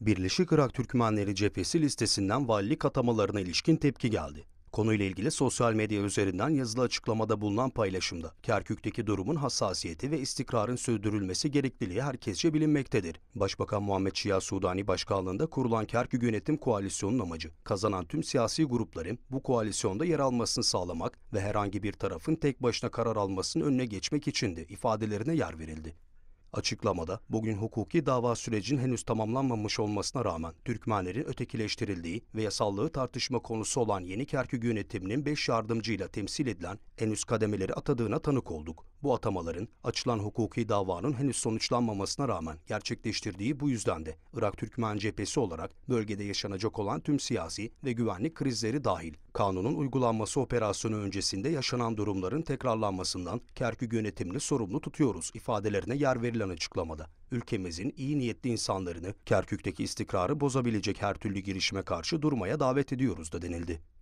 Birleşik Irak Türkmenleri Cephesi listesinden valilik atamalarına ilişkin tepki geldi. Konuyla ilgili sosyal medya üzerinden yazılı açıklamada bulunan paylaşımda Kerkük'teki durumun hassasiyeti ve istikrarın sürdürülmesi gerekliliği herkesçe bilinmektedir. Başbakan Muhammed Şia Sudani başkanlığında kurulan Kerkük Yönetim Koalisyonu'nun amacı kazanan tüm siyasi grupların bu koalisyonda yer almasını sağlamak ve herhangi bir tarafın tek başına karar almasının önüne geçmek içindi ifadelerine yer verildi. Açıklamada bugün hukuki dava sürecin henüz tamamlanmamış olmasına rağmen Türkmenlerin ötekileştirildiği ve yasallığı tartışma konusu olan yeni Kerkük yönetiminin 5 yardımcıyla temsil edilen en üst kademeleri atadığına tanık olduk. Bu atamaların açılan hukuki davanın henüz sonuçlanmamasına rağmen gerçekleştirdiği bu yüzden de Irak Türkmen cephesi olarak bölgede yaşanacak olan tüm siyasi ve güvenlik krizleri dahil kanunun uygulanması operasyonu öncesinde yaşanan durumların tekrarlanmasından Kerkük yönetimini sorumlu tutuyoruz ifadelerine yer verilen yapılan açıklamada ülkemizin iyi niyetli insanlarını Kerkük'teki istikrarı bozabilecek her türlü girişime karşı durmaya davet ediyoruz da denildi.